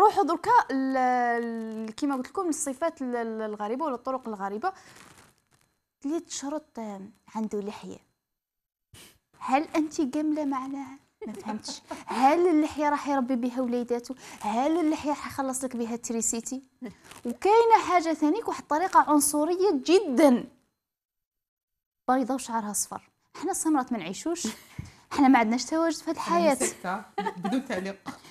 نروحوا دركا كيما قلت لكم الصفات الغريبه ولا الطرق الغريبه اللي تشرط عنده لحيه هل انت قامله معناها ما فهمتش هل اللحيه راح يربي بها وليداته هل اللحيه راح يخلص لك بها تريسيتي وكاينه حاجه ثانيك واحد الطريقه عنصريه جدا بيضه وشعرها اصفر احنا السمرات ما نعيشوش احنا ما عندناش تواجد في الحياه بدون تعليق